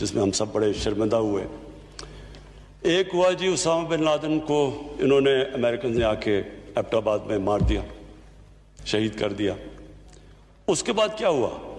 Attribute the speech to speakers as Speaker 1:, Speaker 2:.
Speaker 1: जिसमें हम सब बड़े शर्मिंदा हुए एक हुआ जी उसामा बिन लादन को इन्होंने अमेरिकन ने आके एबटाबाद में मार दिया शहीद कर दिया उसके बाद क्या हुआ